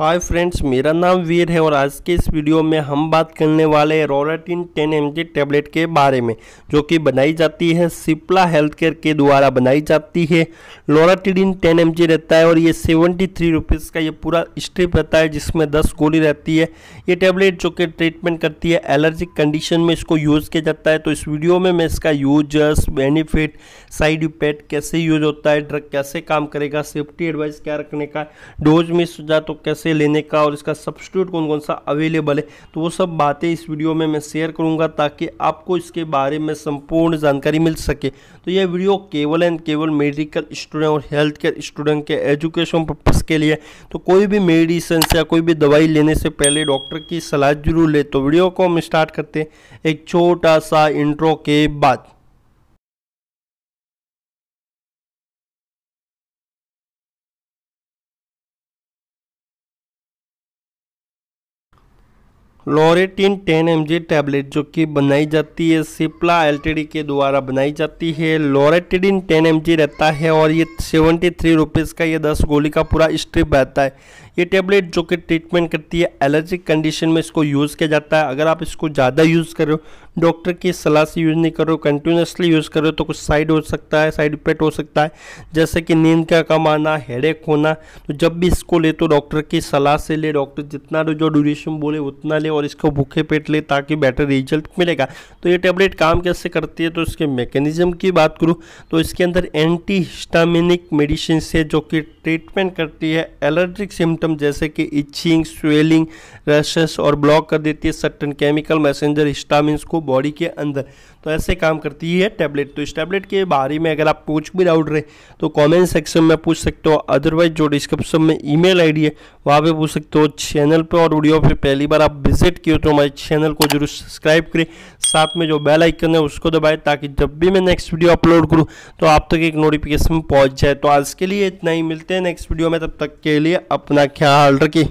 hi friends मेरा नाम वीर है और आज के इस वीडियो में हम बात करने वाले हैं रोराटिन टेन एम टेबलेट के बारे में जो कि बनाई जाती है सिप्ला हेल्थ केयर के द्वारा बनाई जाती है लोराटिडिन टेन एम रहता है और ये सेवेंटी थ्री रुपीज़ का ये पूरा स्ट्रिप रहता है जिसमें दस गोली रहती है ये टेबलेट जो कि ट्रीटमेंट करती है एलर्जिक कंडीशन में इसको यूज़ किया जाता है तो इस वीडियो में मैं इसका यूजर्स बेनिफिट साइड इफेक्ट कैसे यूज होता है ड्रग कैसे काम करेगा सेफ्टी एडवाइस क्या रखने का डोज मिस हो जाए तो कैसे कैसे लेने का और इसका सब्सिट्यूट कौन कौन सा अवेलेबल है तो वो सब बातें इस वीडियो में मैं शेयर करूंगा ताकि आपको इसके बारे में संपूर्ण जानकारी मिल सके तो यह वीडियो केवल एंड केवल मेडिकल स्टूडेंट और हेल्थ केयर स्टूडेंट के एजुकेशन पर्पज़ के लिए तो कोई भी मेडिसिन या कोई भी दवाई लेने से पहले डॉक्टर की सलाह जरूर ले तो वीडियो को हम स्टार्ट करते हैं एक छोटा सा इंट्रो के बाद लोरेटिन 10 एम टैबलेट जो कि बनाई जाती है सिप्ला एल के द्वारा बनाई जाती है लोरेटिन 10 एम रहता है और ये सेवेंटी थ्री रुपीज़ का ये दस गोली का पूरा स्ट्रिप रहता है ये टेबलेट जो कि ट्रीटमेंट करती है एलर्जिक कंडीशन में इसको यूज़ किया जाता है अगर आप इसको ज़्यादा यूज़ करो डॉक्टर की सलाह से यूज़ नहीं करो कंटिन्यूसली यूज़ करो तो कुछ साइड हो सकता है साइड इफेक्ट हो सकता है जैसे कि नींद का कम आना एक होना तो जब भी इसको ले तो डॉक्टर की सलाह से ले डॉक्टर जितना जो ड्यूरेशन बोले उतना ले और इसको भूखे पेट ले ताकि बेटर रिजल्ट मिलेगा तो ये टेबलेट काम कैसे करती है तो इसके मैकेनिज्म की बात करूँ तो इसके अंदर एंटी हिस्टामिनिक मेडिसिन है जो कि ट्रीटमेंट करती है एलर्जिक सिम सिम्टम जैसे कि इचिंग स्वेलिंग रशेस और ब्लॉक कर देती है सर्टन केमिकल मैसेंजर हिस्टामिन्स को बॉडी के अंदर तो ऐसे काम करती है टैबलेट तो इस टैबलेट के बारे में अगर आप पूछ भी डाउट रहे तो कमेंट सेक्शन में पूछ सकते हो अदरवाइज जो डिस्क्रिप्शन में ईमेल आईडी है वहाँ पे पूछ सकते हो चैनल पे और वीडियो पे पहली बार आप विजिट किए तो हमारे चैनल को जरूर सब्सक्राइब करें साथ में जो बेल आइकन है उसको दबाएं ताकि जब भी मैं नेक्स्ट वीडियो अपलोड करूँ तो आप तक एक नोटिफिकेशन पहुँच जाए तो आज के लिए इतना ही मिलते हैं नेक्स्ट वीडियो में तब तक के लिए अपना व्याख्या ऑर्डर की